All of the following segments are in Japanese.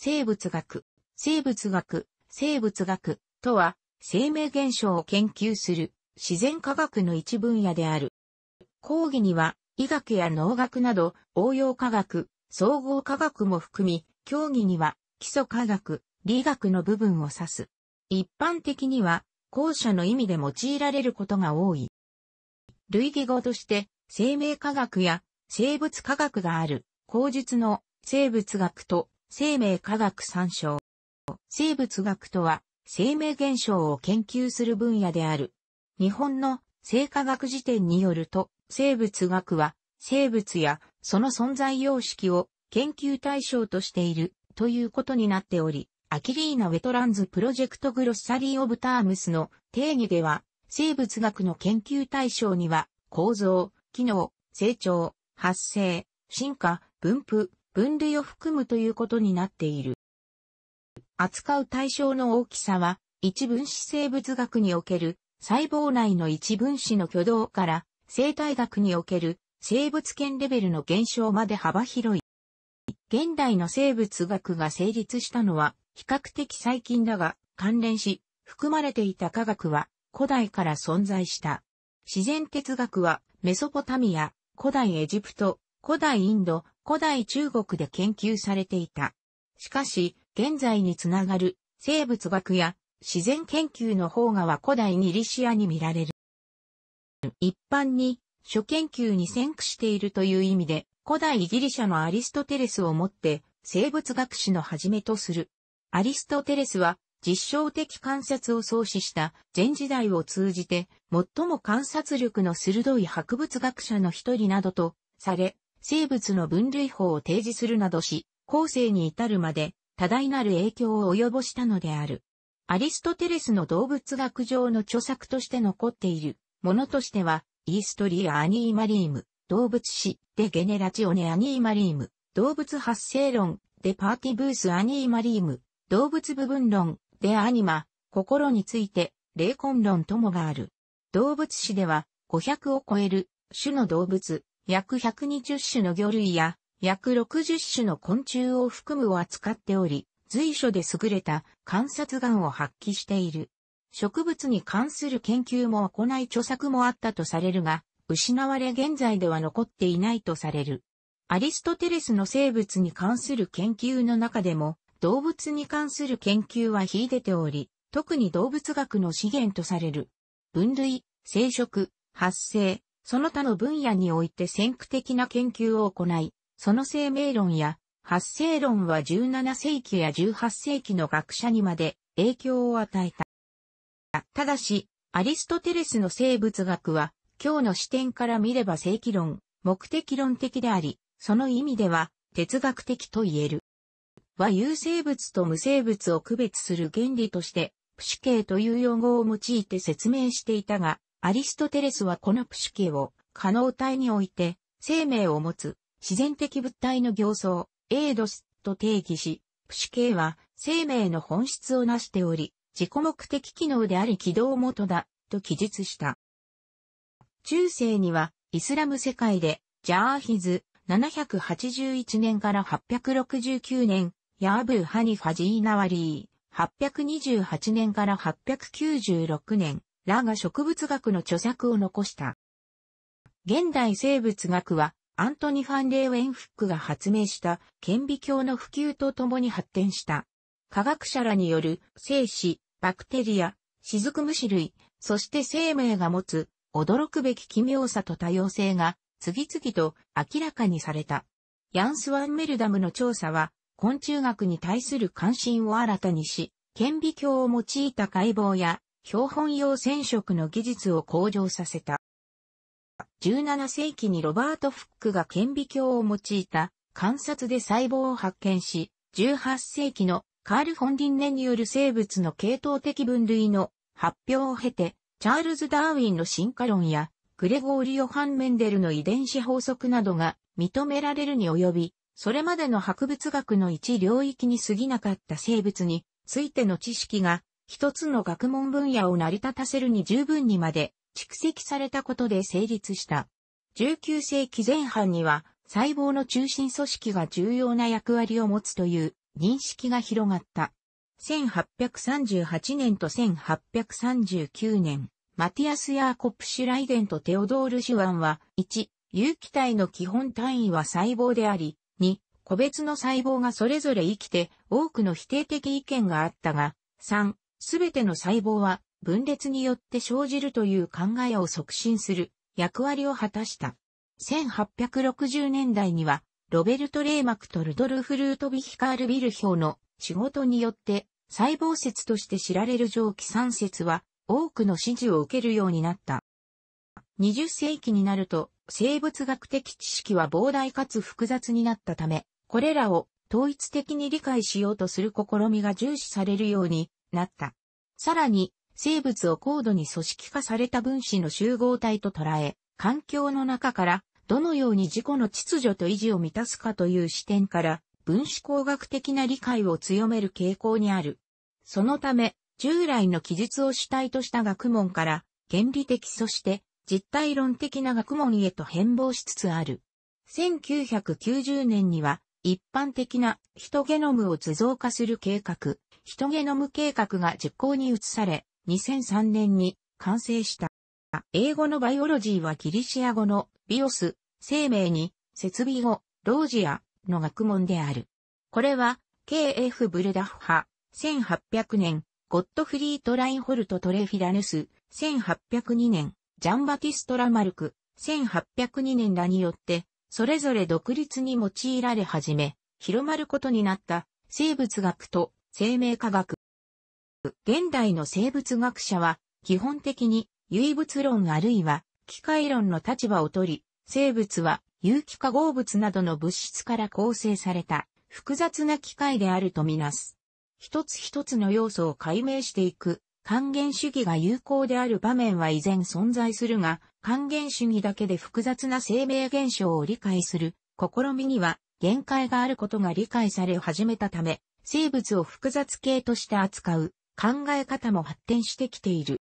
生物学、生物学、生物学とは、生命現象を研究する自然科学の一分野である。講義には、医学や農学など応用科学、総合科学も含み、競技には基礎科学、理学の部分を指す。一般的には、後者の意味で用いられることが多い。類義語として、生命科学や生物科学がある、口述の生物学と生命科学参照。生物学とは、生命現象を研究する分野である。日本の生科学辞典によると、生物学は、生物やその存在様式を研究対象としているということになっており、アキリーナ・ウェトランズ・プロジェクト・グロッサリー・オブ・タームスの定義では、生物学の研究対象には、構造、機能、成長、発生、進化、分布、分類を含むということになっている。扱う対象の大きさは、一分子生物学における細胞内の一分子の挙動から生態学における生物圏レベルの減少まで幅広い。現代の生物学が成立したのは比較的最近だが関連し含まれていた科学は古代から存在した。自然哲学はメソポタミア、古代エジプト、古代インド、古代中国で研究されていた。しかし、現在につながる生物学や自然研究の方がは古代ギリシアに見られる。一般に、諸研究に先駆しているという意味で、古代ギリシャのアリストテレスをもって、生物学史の始めとする。アリストテレスは、実証的観察を創始した前時代を通じて、最も観察力の鋭い博物学者の一人などとされ、生物の分類法を提示するなどし、後世に至るまで多大なる影響を及ぼしたのである。アリストテレスの動物学上の著作として残っているものとしては、イーストリア・アニーマリーム、動物史、でゲネラチオネ・アニーマリーム、動物発生論、でパーティブース・アニーマリーム、動物部分論、でアニマ、心について、霊魂論ともがある。動物史では、500を超える種の動物、約120種の魚類や約60種の昆虫を含むを扱っており、随所で優れた観察眼を発揮している。植物に関する研究も行い著作もあったとされるが、失われ現在では残っていないとされる。アリストテレスの生物に関する研究の中でも、動物に関する研究は秀でており、特に動物学の資源とされる。分類、生殖、発生、その他の分野において先駆的な研究を行い、その生命論や発生論は17世紀や18世紀の学者にまで影響を与えた。ただし、アリストテレスの生物学は、今日の視点から見れば正規論、目的論的であり、その意味では哲学的と言える。は有生物と無生物を区別する原理として、プシケという用語を用いて説明していたが、アリストテレスはこのプシュケを可能体において生命を持つ自然的物体の形相、エードスと定義し、プシュケは生命の本質を成しており、自己目的機能であり軌道元だと記述した。中世にはイスラム世界でジャーヒズ781年から869年、ヤーブーハニファジーナワリー828年から896年、らが植物学の著作を残した。現代生物学は、アントニ・ファン・レーウェンフックが発明した顕微鏡の普及とともに発展した。科学者らによる生死、バクテリア、雫虫類、そして生命が持つ驚くべき奇妙さと多様性が次々と明らかにされた。ヤンスワン・メルダムの調査は昆虫学に対する関心を新たにし、顕微鏡を用いた解剖や標本用染色の技術を向上させた。17世紀にロバート・フックが顕微鏡を用いた観察で細胞を発見し、18世紀のカール・フォンディンネによる生物の系統的分類の発表を経て、チャールズ・ダーウィンの進化論や、グレゴーリ・ヨハン・メンデルの遺伝子法則などが認められるに及び、それまでの博物学の一領域に過ぎなかった生物についての知識が一つの学問分野を成り立たせるに十分にまで蓄積されたことで成立した。19世紀前半には細胞の中心組織が重要な役割を持つという認識が広がった。1838年と1839年、マティアス・ヤーコップ・シュライデンとテオドール・シュワンは、1、有機体の基本単位は細胞であり、2、個別の細胞がそれぞれ生きて多くの否定的意見があったが、3、すべての細胞は分裂によって生じるという考えを促進する役割を果たした。1860年代には、ロベルト・レーマクとルドルフ・ルートビヒカール・ビルヒョウの仕事によって細胞説として知られる蒸気三説は多くの支持を受けるようになった。20世紀になると生物学的知識は膨大かつ複雑になったため、これらを統一的に理解しようとする試みが重視されるようになった。さらに、生物を高度に組織化された分子の集合体と捉え、環境の中からどのように自己の秩序と維持を満たすかという視点から分子工学的な理解を強める傾向にある。そのため、従来の記述を主体とした学問から原理的そして実体論的な学問へと変貌しつつある。1990年には一般的なヒトゲノムを図像化する計画、ヒトゲノム計画が実行に移され、2003年に完成した。英語のバイオロジーはギリシア語のビオス、生命に、設備語、ロージアの学問である。これは、KF ブルダフ派、1800年、ゴットフリート・ラインホルト・トレフィラヌス、1802年、ジャンバティスト・ラマルク、1802年らによってそれぞれ独立に用いられ始め、広まることになった生物学と生命科学。現代の生物学者は、基本的に唯物論あるいは機械論の立場を取り、生物は有機化合物などの物質から構成された複雑な機械であるとみなす。一つ一つの要素を解明していく還元主義が有効である場面は依然存在するが、還元主義だけで複雑な生命現象を理解する試みには限界があることが理解され始めたため、生物を複雑系として扱う考え方も発展してきている。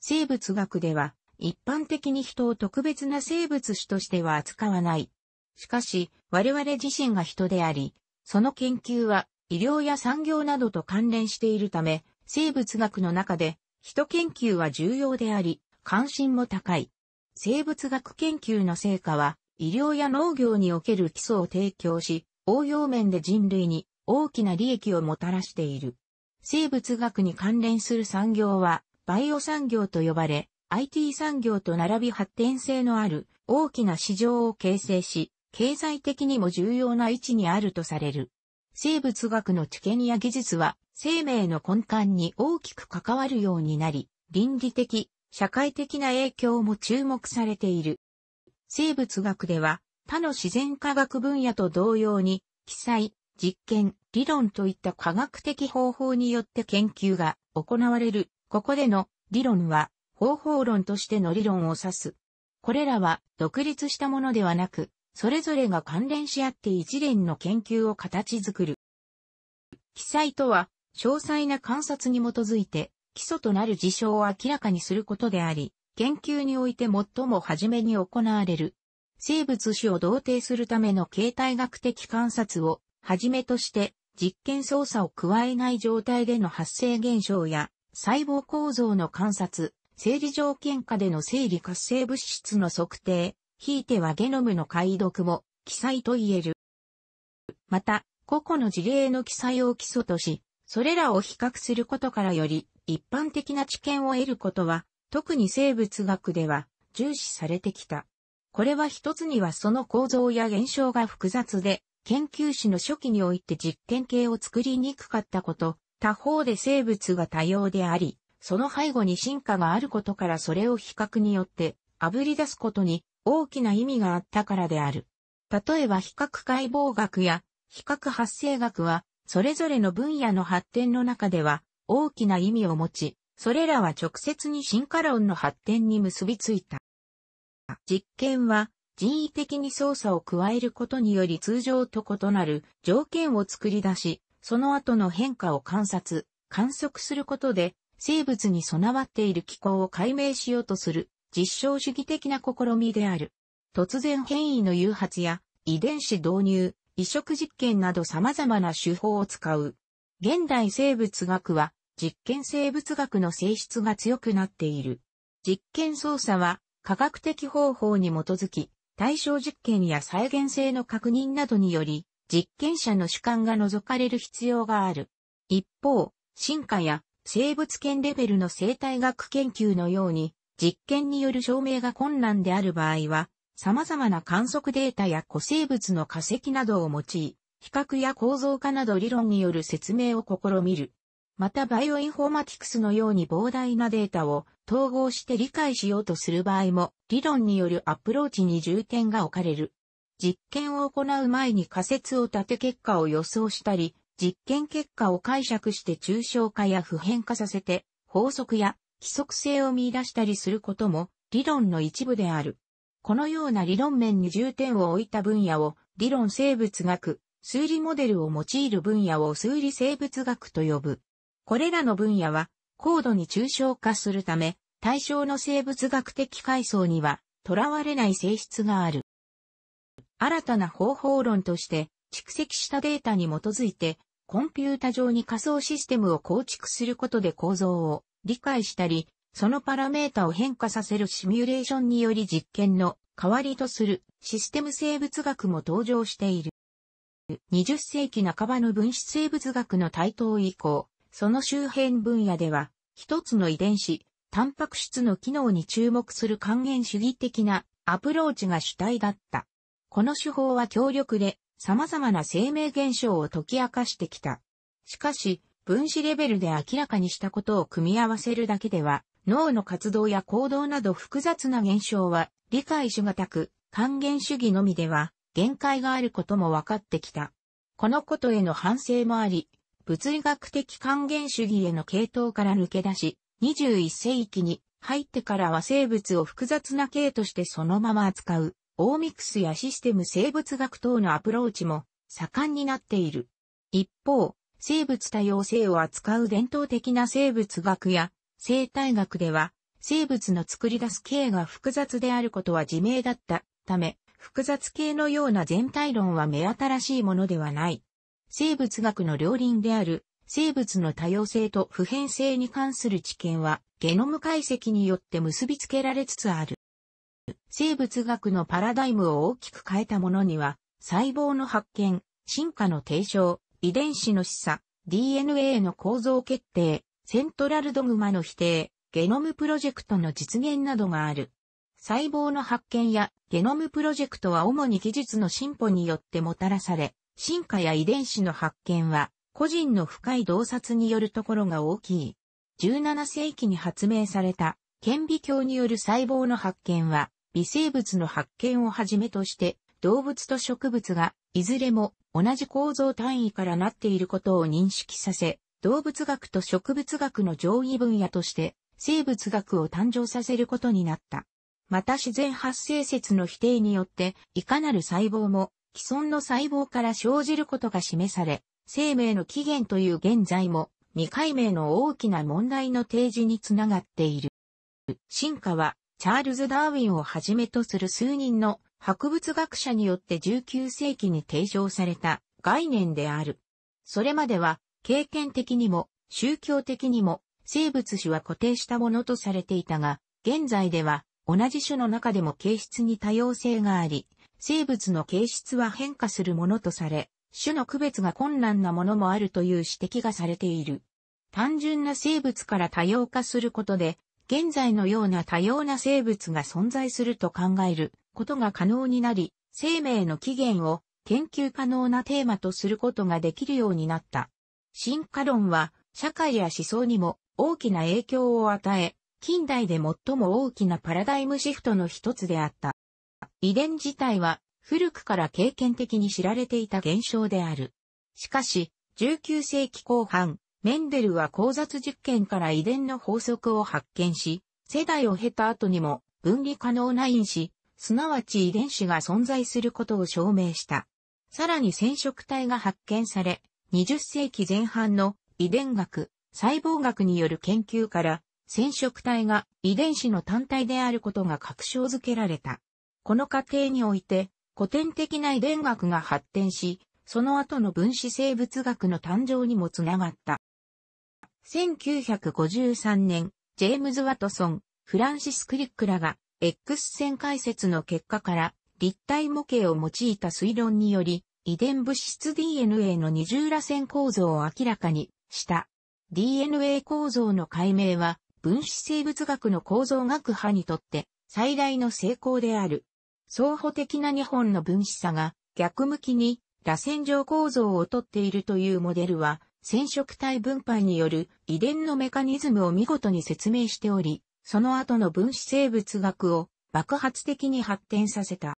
生物学では一般的に人を特別な生物種としては扱わない。しかし、我々自身が人であり、その研究は医療や産業などと関連しているため、生物学の中で人研究は重要であり、関心も高い。生物学研究の成果は、医療や農業における基礎を提供し、応用面で人類に大きな利益をもたらしている。生物学に関連する産業は、バイオ産業と呼ばれ、IT 産業と並び発展性のある大きな市場を形成し、経済的にも重要な位置にあるとされる。生物学の知見や技術は、生命の根幹に大きく関わるようになり、倫理的、社会的な影響も注目されている。生物学では他の自然科学分野と同様に、記載、実験、理論といった科学的方法によって研究が行われる。ここでの理論は方法論としての理論を指す。これらは独立したものではなく、それぞれが関連し合って一連の研究を形作る。記載とは、詳細な観察に基づいて、基礎となる事象を明らかにすることであり、研究において最も初めに行われる。生物種を同定するための形態学的観察をはじめとして実験操作を加えない状態での発生現象や細胞構造の観察、生理条件下での生理活性物質の測定、ひいてはゲノムの解読も記載と言える。また、個々の事例の記載を基礎とし、それらを比較することからより、一般的な知見を得ることは、特に生物学では重視されてきた。これは一つにはその構造や現象が複雑で、研究史の初期において実験系を作りにくかったこと、他方で生物が多様であり、その背後に進化があることからそれを比較によって炙り出すことに大きな意味があったからである。例えば比較解剖学や比較発生学は、それぞれの分野の発展の中では大きな意味を持ち、それらは直接に進化論の発展に結びついた。実験は人為的に操作を加えることにより通常と異なる条件を作り出し、その後の変化を観察、観測することで生物に備わっている機構を解明しようとする実証主義的な試みである。突然変異の誘発や遺伝子導入、移植実験など様々な手法を使う。現代生物学は実験生物学の性質が強くなっている。実験操作は科学的方法に基づき、対象実験や再現性の確認などにより、実験者の主観が除かれる必要がある。一方、進化や生物圏レベルの生態学研究のように、実験による証明が困難である場合は、様々な観測データや古生物の化石などを用い、比較や構造化など理論による説明を試みる。またバイオインフォーマティクスのように膨大なデータを統合して理解しようとする場合も理論によるアプローチに重点が置かれる。実験を行う前に仮説を立て結果を予想したり、実験結果を解釈して抽象化や普遍化させて法則や規則性を見出したりすることも理論の一部である。このような理論面に重点を置いた分野を理論生物学、数理モデルを用いる分野を数理生物学と呼ぶ。これらの分野は高度に抽象化するため、対象の生物学的階層には囚われない性質がある。新たな方法論として蓄積したデータに基づいてコンピュータ上に仮想システムを構築することで構造を理解したり、そのパラメータを変化させるシミュレーションにより実験の代わりとするシステム生物学も登場している。20世紀半ばの分子生物学の台頭以降、その周辺分野では、一つの遺伝子、タンパク質の機能に注目する還元主義的なアプローチが主体だった。この手法は強力で様々な生命現象を解き明かしてきた。しかし、分子レベルで明らかにしたことを組み合わせるだけでは、脳の活動や行動など複雑な現象は理解しがたく、還元主義のみでは限界があることも分かってきた。このことへの反省もあり、物理学的還元主義への系統から抜け出し、21世紀に入ってからは生物を複雑な系としてそのまま扱う、オーミクスやシステム生物学等のアプローチも盛んになっている。一方、生物多様性を扱う伝統的な生物学や生態学では、生物の作り出す系が複雑であることは自明だったため、複雑系のような全体論は目新しいものではない。生物学の両輪である生物の多様性と普遍性に関する知見はゲノム解析によって結びつけられつつある。生物学のパラダイムを大きく変えたものには細胞の発見、進化の提唱、遺伝子の示唆、DNA の構造決定、セントラルドグマの否定、ゲノムプロジェクトの実現などがある。細胞の発見やゲノムプロジェクトは主に技術の進歩によってもたらされ、進化や遺伝子の発見は、個人の深い洞察によるところが大きい。17世紀に発明された、顕微鏡による細胞の発見は、微生物の発見をはじめとして、動物と植物が、いずれも同じ構造単位からなっていることを認識させ、動物学と植物学の上位分野として、生物学を誕生させることになった。また自然発生説の否定によって、いかなる細胞も既存の細胞から生じることが示され、生命の起源という現在も、未解明の大きな問題の提示につながっている。進化は、チャールズ・ダーウィンをはじめとする数人の博物学者によって19世紀に提唱された概念である。それまでは、経験的にも、宗教的にも、生物史は固定したものとされていたが、現在では、同じ種の中でも形質に多様性があり、生物の形質は変化するものとされ、種の区別が困難なものもあるという指摘がされている。単純な生物から多様化することで、現在のような多様な生物が存在すると考えることが可能になり、生命の起源を研究可能なテーマとすることができるようになった。進化論は社会や思想にも大きな影響を与え、近代で最も大きなパラダイムシフトの一つであった。遺伝自体は古くから経験的に知られていた現象である。しかし、19世紀後半、メンデルは交雑実験から遺伝の法則を発見し、世代を経た後にも分離可能な因子、すなわち遺伝子が存在することを証明した。さらに染色体が発見され、20世紀前半の遺伝学、細胞学による研究から、染色体が遺伝子の単体であることが確証づけられた。この過程において、古典的な遺伝学が発展し、その後の分子生物学の誕生にもつながった。1953年、ジェームズ・ワトソン、フランシス・クリックらが、X 線解説の結果から、立体模型を用いた推論により、遺伝物質 DNA の二重螺旋構造を明らかにした。DNA 構造の解明は、分子生物学の構造学派にとって、最大の成功である。相補的な2本の分子差が逆向きに螺旋状構造をとっているというモデルは、染色体分配による遺伝のメカニズムを見事に説明しており、その後の分子生物学を爆発的に発展させた。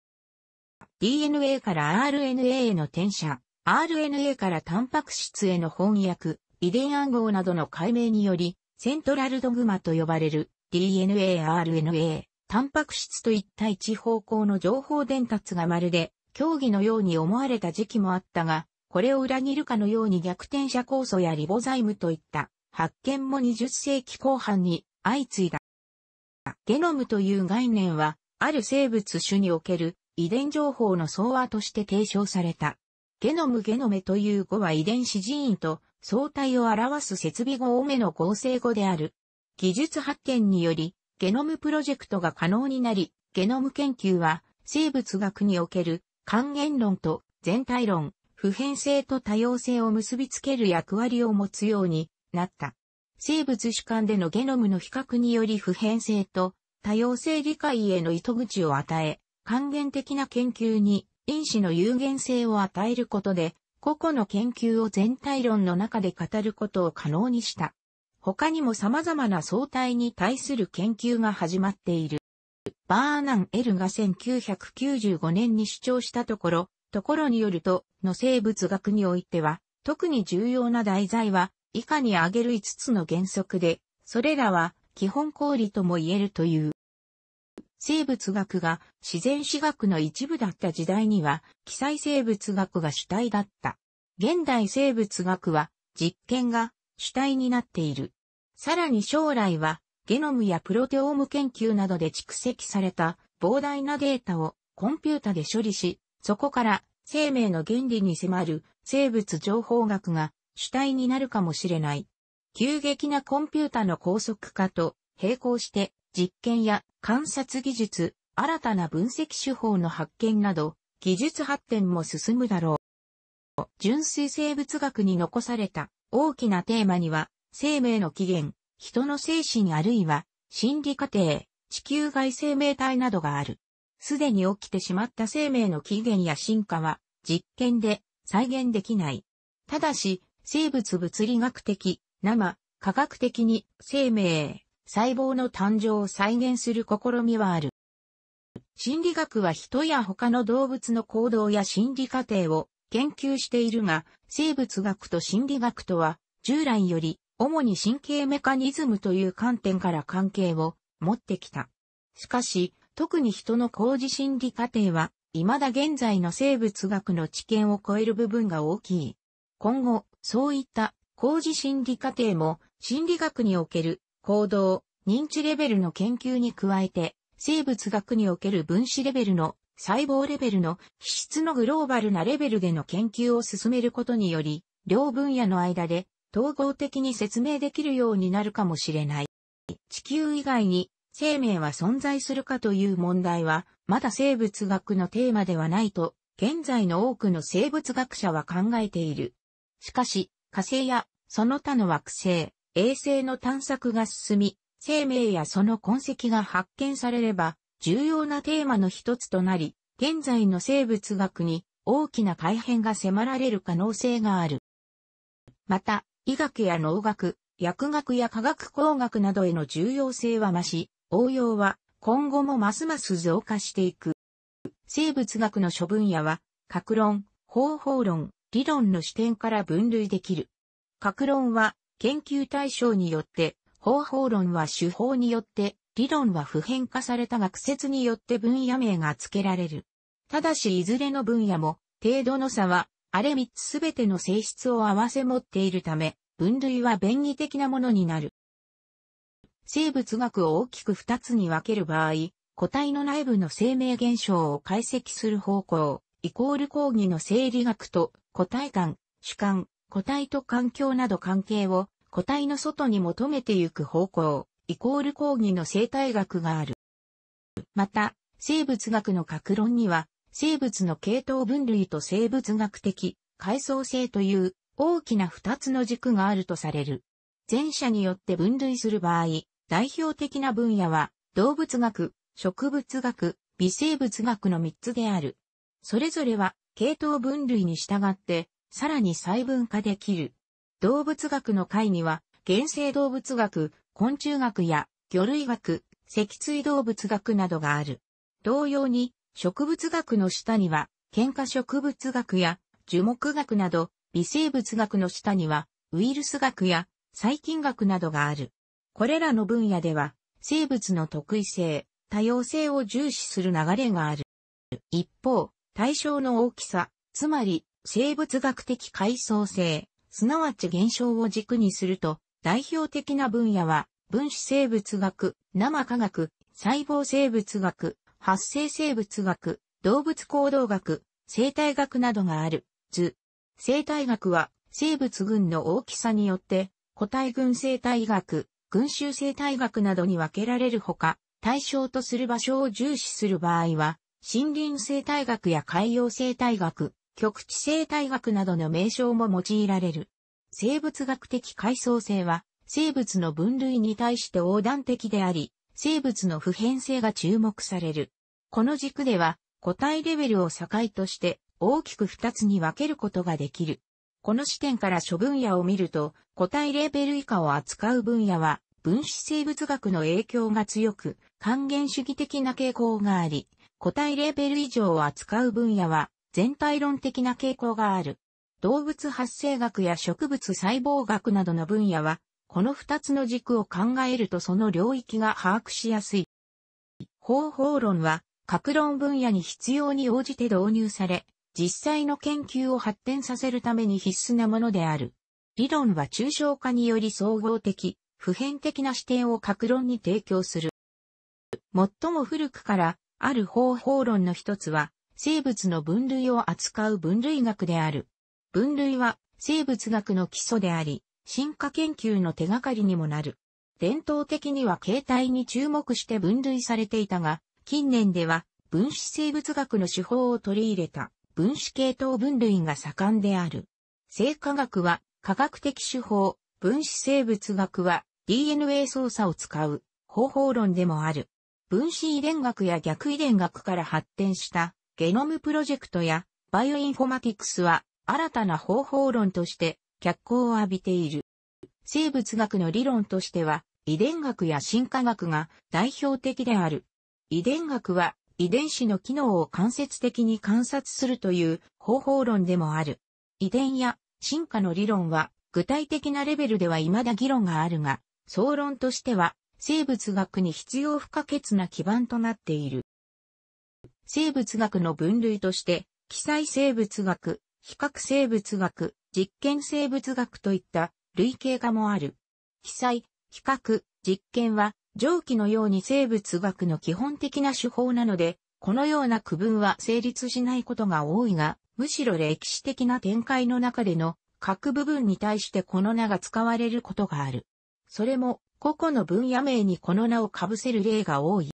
DNA から RNA への転写、RNA からタンパク質への翻訳、遺伝暗号などの解明により、セントラルドグマと呼ばれる DNA、RNA、タンパク質といった一方向の情報伝達がまるで、競技のように思われた時期もあったが、これを裏切るかのように逆転者酵素やリボザイムといった発見も20世紀後半に相次いだ。ゲノムという概念は、ある生物種における遺伝情報の総和として提唱された。ゲノムゲノメという語は遺伝子人員と相対を表す設備語オメの合成語である。技術発展により、ゲノムプロジェクトが可能になり、ゲノム研究は生物学における還元論と全体論、普遍性と多様性を結びつける役割を持つようになった。生物主観でのゲノムの比較により普遍性と多様性理解への糸口を与え、還元的な研究に因子の有限性を与えることで、個々の研究を全体論の中で語ることを可能にした。他にも様々な相対に対する研究が始まっている。バーナン・エルが1995年に主張したところ、ところによると、の生物学においては、特に重要な題材は、以下に挙げる5つの原則で、それらは、基本公理とも言えるという。生物学が自然史学の一部だった時代には、記載生物学が主体だった。現代生物学は、実験が主体になっている。さらに将来は、ゲノムやプロテオーム研究などで蓄積された膨大なデータをコンピュータで処理し、そこから生命の原理に迫る生物情報学が主体になるかもしれない。急激なコンピュータの高速化と並行して実験や観察技術、新たな分析手法の発見など技術発展も進むだろう。純粋生物学に残された大きなテーマには生命の起源、人の精神あるいは、心理過程、地球外生命体などがある。すでに起きてしまった生命の起源や進化は、実験で再現できない。ただし、生物物理学的、生、科学的に生命、細胞の誕生を再現する試みはある。心理学は人や他の動物の行動や心理過程を研究しているが、生物学と心理学とは従来より主に神経メカニズムという観点から関係を持ってきた。しかし、特に人の工事心理過程は、未だ現在の生物学の知見を超える部分が大きい。今後、そういった工事心理過程も、心理学における行動、認知レベルの研究に加えて、生物学における分子レベルの細胞レベルの皮質のグローバルなレベルでの研究を進めることにより、両分野の間で統合的に説明できるようになるかもしれない。地球以外に生命は存在するかという問題は、まだ生物学のテーマではないと、現在の多くの生物学者は考えている。しかし、火星やその他の惑星、衛星の探索が進み、生命やその痕跡が発見されれば、重要なテーマの一つとなり、現在の生物学に大きな改変が迫られる可能性がある。また、医学や農学、薬学や科学工学などへの重要性は増し、応用は今後もますます増加していく。生物学の諸分野は、格論、方法論、理論の視点から分類できる。格論は研究対象によって、方法論は手法によって、理論は普遍化された学説によって分野名が付けられる。ただしいずれの分野も程度の差はあれ3つすべての性質を合わせ持っているため、分類は便宜的なものになる。生物学を大きく2つに分ける場合、個体の内部の生命現象を解析する方向、イコール講義の生理学と、個体間、主観、個体と環境など関係を、個体の外に求めてゆく方向、イコール講義の生態学がある。また、生物学の格論には、生物の系統分類と生物学的、階層性という大きな二つの軸があるとされる。前者によって分類する場合、代表的な分野は動物学、植物学、微生物学の三つである。それぞれは系統分類に従ってさらに細分化できる。動物学の会には原生動物学、昆虫学や魚類学、脊椎動物学などがある。同様に植物学の下には、喧嘩植物学や樹木学など、微生物学の下には、ウイルス学や細菌学などがある。これらの分野では、生物の特異性、多様性を重視する流れがある。一方、対象の大きさ、つまり生物学的階層性、すなわち現象を軸にすると、代表的な分野は、分子生物学、生化学、細胞生物学、発生生物学、動物行動学、生態学などがある。図。生態学は、生物群の大きさによって、個体群生態学、群衆生態学などに分けられるほか、対象とする場所を重視する場合は、森林生態学や海洋生態学、極地生態学などの名称も用いられる。生物学的階層性は、生物の分類に対して横断的であり、生物の普遍性が注目される。この軸では、個体レベルを境として大きく二つに分けることができる。この視点から諸分野を見ると、個体レベル以下を扱う分野は、分子生物学の影響が強く、還元主義的な傾向があり、個体レベル以上を扱う分野は、全体論的な傾向がある。動物発生学や植物細胞学などの分野は、この二つの軸を考えるとその領域が把握しやすい。方法論は、各論分野に必要に応じて導入され、実際の研究を発展させるために必須なものである。理論は抽象化により総合的、普遍的な視点を各論に提供する。最も古くから、ある方法論の一つは、生物の分類を扱う分類学である。分類は生物学の基礎であり、進化研究の手がかりにもなる。伝統的には形態に注目して分類されていたが、近年では分子生物学の手法を取り入れた分子系統分類が盛んである。生化学は科学的手法、分子生物学は DNA 操作を使う方法論でもある。分子遺伝学や逆遺伝学から発展したゲノムプロジェクトやバイオインフォマティクスは新たな方法論として脚光を浴びている。生物学の理論としては、遺伝学や進化学が代表的である。遺伝学は遺伝子の機能を間接的に観察するという方法論でもある。遺伝や進化の理論は具体的なレベルでは未だ議論があるが、総論としては生物学に必要不可欠な基盤となっている。生物学の分類として、記載生物学、比較生物学、実験生物学といった類型化もある。記載、比較、実験は上記のように生物学の基本的な手法なので、このような区分は成立しないことが多いが、むしろ歴史的な展開の中での各部分に対してこの名が使われることがある。それも個々の分野名にこの名を被せる例が多い。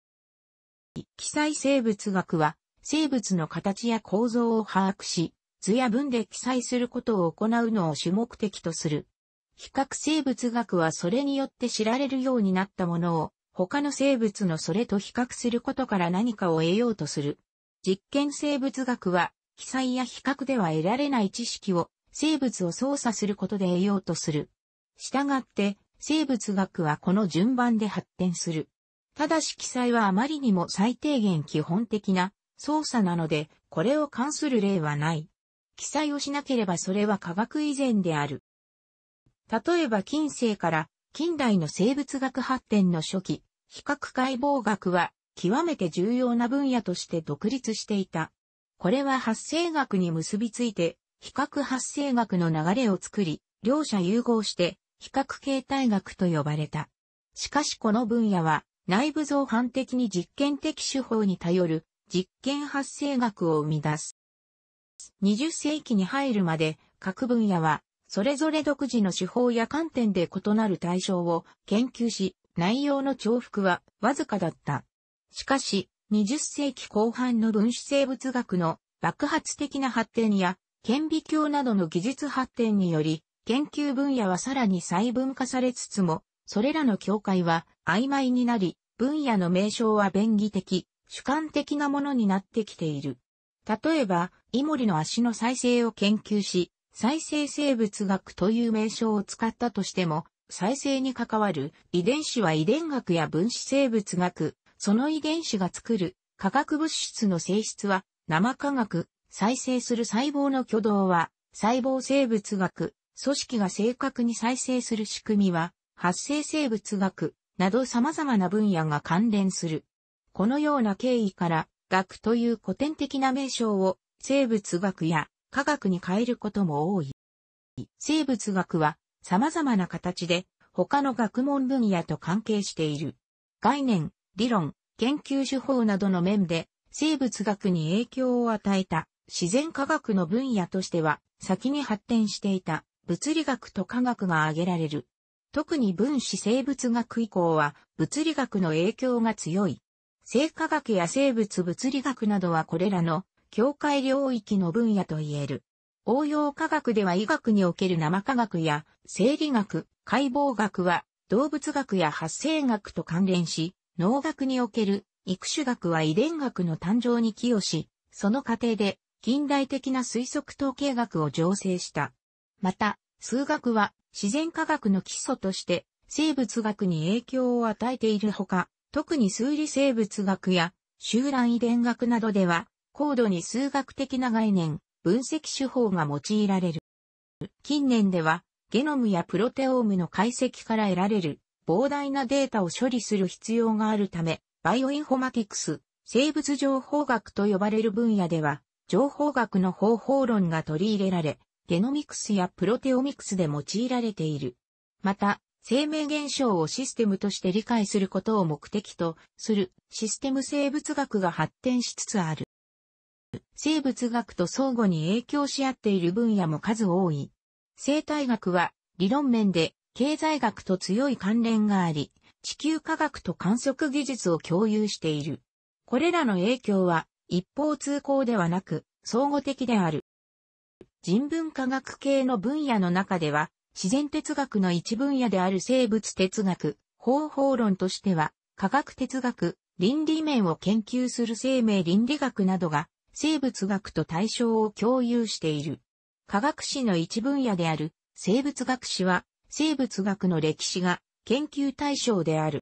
記載生物学は生物の形や構造を把握し、図や文で記載することを行うのを主目的とする。比較生物学はそれによって知られるようになったものを、他の生物のそれと比較することから何かを得ようとする。実験生物学は、記載や比較では得られない知識を、生物を操作することで得ようとする。したがって、生物学はこの順番で発展する。ただし記載はあまりにも最低限基本的な操作なので、これを関する例はない。記載をしなければそれは科学以前である。例えば近世から近代の生物学発展の初期、比較解剖学は極めて重要な分野として独立していた。これは発生学に結びついて、比較発生学の流れを作り、両者融合して、比較形態学と呼ばれた。しかしこの分野は、内部造反的に実験的手法に頼る、実験発生学を生み出す。20世紀に入るまで各分野はそれぞれ独自の手法や観点で異なる対象を研究し、内容の重複はわずかだった。しかし、20世紀後半の分子生物学の爆発的な発展や、顕微鏡などの技術発展により、研究分野はさらに細分化されつつも、それらの境界は曖昧になり、分野の名称は便宜的、主観的なものになってきている。例えば、イモリの足の再生を研究し、再生生物学という名称を使ったとしても、再生に関わる遺伝子は遺伝学や分子生物学、その遺伝子が作る化学物質の性質は生化学、再生する細胞の挙動は細胞生物学、組織が正確に再生する仕組みは発生生物学など様々な分野が関連する。このような経緯から学という古典的な名称を生物学や科学に変えることも多い。生物学は様々な形で他の学問分野と関係している。概念、理論、研究手法などの面で生物学に影響を与えた自然科学の分野としては先に発展していた物理学と科学が挙げられる。特に分子生物学以降は物理学の影響が強い。生化学や生物物理学などはこれらの境界領域の分野と言える。応用科学では医学における生科学や生理学、解剖学は動物学や発生学と関連し、農学における育種学は遺伝学の誕生に寄与し、その過程で近代的な推測統計学を醸成した。また、数学は自然科学の基礎として生物学に影響を与えているほか、特に数理生物学や集団遺伝学などでは、高度に数学的な概念、分析手法が用いられる。近年では、ゲノムやプロテオームの解析から得られる膨大なデータを処理する必要があるため、バイオインフォマティクス、生物情報学と呼ばれる分野では、情報学の方法論が取り入れられ、ゲノミクスやプロテオミクスで用いられている。また、生命現象をシステムとして理解することを目的とするシステム生物学が発展しつつある。生物学と相互に影響し合っている分野も数多い。生態学は理論面で経済学と強い関連があり、地球科学と観測技術を共有している。これらの影響は一方通行ではなく相互的である。人文科学系の分野の中では自然哲学の一分野である生物哲学、方法論としては、科学哲学、倫理面を研究する生命倫理学などが、生物学と対象を共有している。科学史の一分野である、生物学史は、生物学の歴史が研究対象である。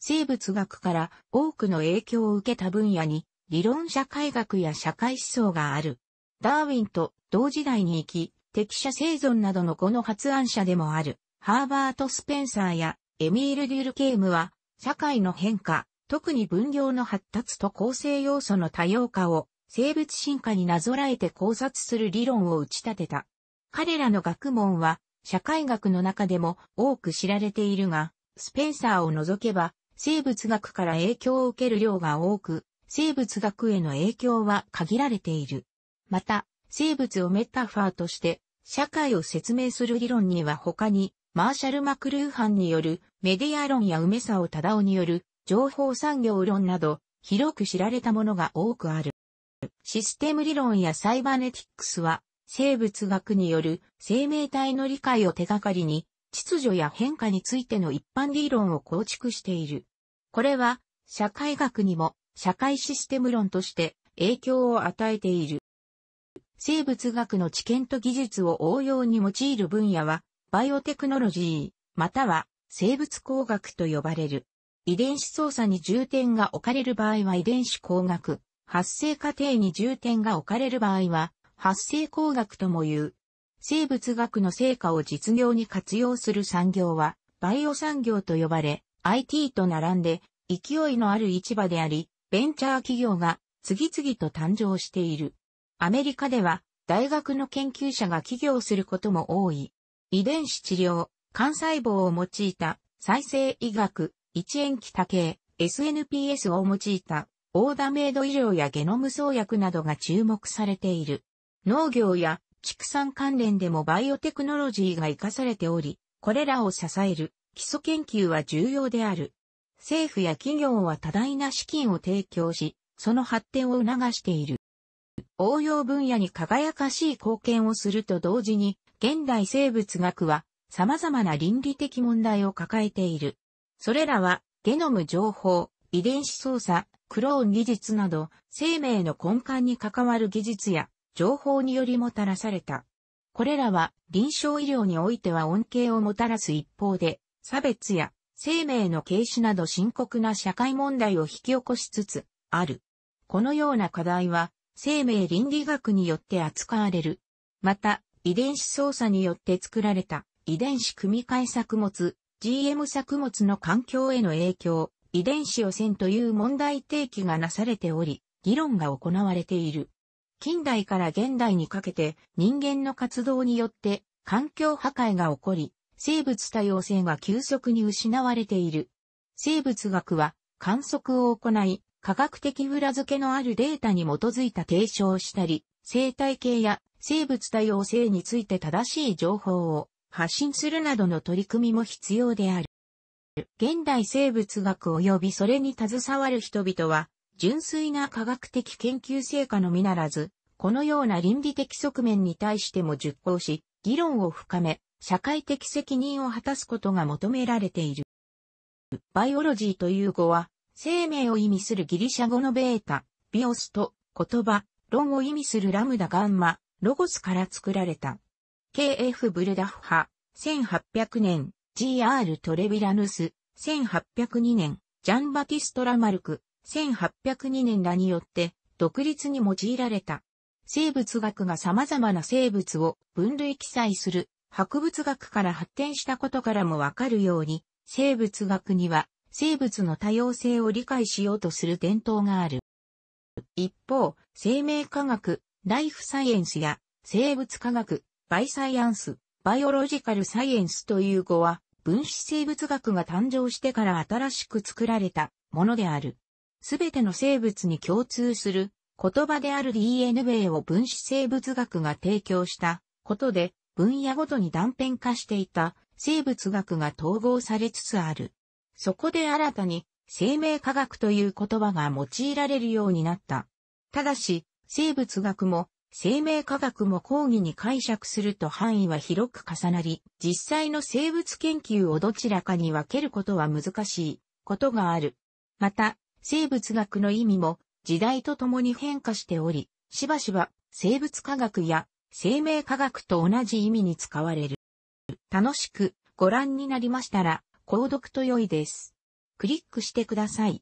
生物学から多くの影響を受けた分野に、理論社会学や社会思想がある。ダーウィンと同時代に生き、適者生存などのこの発案者でもある、ハーバート・スペンサーやエミール・デュルケームは、社会の変化、特に分業の発達と構成要素の多様化を生物進化になぞらえて考察する理論を打ち立てた。彼らの学問は社会学の中でも多く知られているが、スペンサーを除けば生物学から影響を受ける量が多く、生物学への影響は限られている。また、生物をメタファーとして社会を説明する理論には他に、マーシャル・マクルーハンによるメディア論や梅沢忠夫による情報産業論など、広く知られたものが多くある。システム理論やサイバネティックスは、生物学による生命体の理解を手がかりに、秩序や変化についての一般理論を構築している。これは、社会学にも社会システム論として影響を与えている。生物学の知見と技術を応用に用いる分野は、バイオテクノロジー、または生物工学と呼ばれる。遺伝子操作に重点が置かれる場合は遺伝子工学、発生過程に重点が置かれる場合は、発生工学とも言う。生物学の成果を実業に活用する産業は、バイオ産業と呼ばれ、IT と並んで、勢いのある市場であり、ベンチャー企業が次々と誕生している。アメリカでは大学の研究者が起業することも多い。遺伝子治療、幹細胞を用いた再生医学、一塩基多系、SNPS を用いたオーダーメイド医療やゲノム創薬などが注目されている。農業や畜産関連でもバイオテクノロジーが活かされており、これらを支える基礎研究は重要である。政府や企業は多大な資金を提供し、その発展を促している。応用分野に輝かしい貢献をすると同時に、現代生物学は様々な倫理的問題を抱えている。それらは、ゲノム情報、遺伝子操作、クローン技術など、生命の根幹に関わる技術や情報によりもたらされた。これらは臨床医療においては恩恵をもたらす一方で、差別や生命の軽視など深刻な社会問題を引き起こしつつある。このような課題は生命倫理学によって扱われる。また、遺伝子操作によって作られた遺伝子組み換え作物、GM 作物の環境への影響、遺伝子汚染という問題提起がなされており、議論が行われている。近代から現代にかけて人間の活動によって環境破壊が起こり、生物多様性が急速に失われている。生物学は観測を行い、科学的裏付けのあるデータに基づいた提唱をしたり、生態系や生物多様性について正しい情報を発信するなどの取り組みも必要である。現代生物学及びそれに携わる人々は、純粋な科学的研究成果のみならず、このような倫理的側面に対しても熟考し、議論を深め、社会的責任を果たすことが求められている。バイオロジーという語は、生命を意味するギリシャ語のベータ、ビオスと言葉、論を意味するラムダガンマ、ロゴスから作られた。KF ブルダフ派、1800年、GR トレビラヌス、1802年、ジャンバティスト・ラマルク、1802年らによって独立に用いられた。生物学が様々な生物を分類記載する博物学から発展したことからもわかるように、生物学には生物の多様性を理解しようとする伝統がある。一方、生命科学、ライフサイエンスや生物科学、バイサイアンス、バイオロジカルサイエンスという語は、分子生物学が誕生してから新しく作られたものである。すべての生物に共通する言葉である DNA を分子生物学が提供したことで分野ごとに断片化していた生物学が統合されつつある。そこで新たに生命科学という言葉が用いられるようになった。ただし、生物学も生命科学も講義に解釈すると範囲は広く重なり、実際の生物研究をどちらかに分けることは難しいことがある。また、生物学の意味も時代とともに変化しており、しばしば生物科学や生命科学と同じ意味に使われる。楽しくご覧になりましたら、購読と良いです。クリックしてください。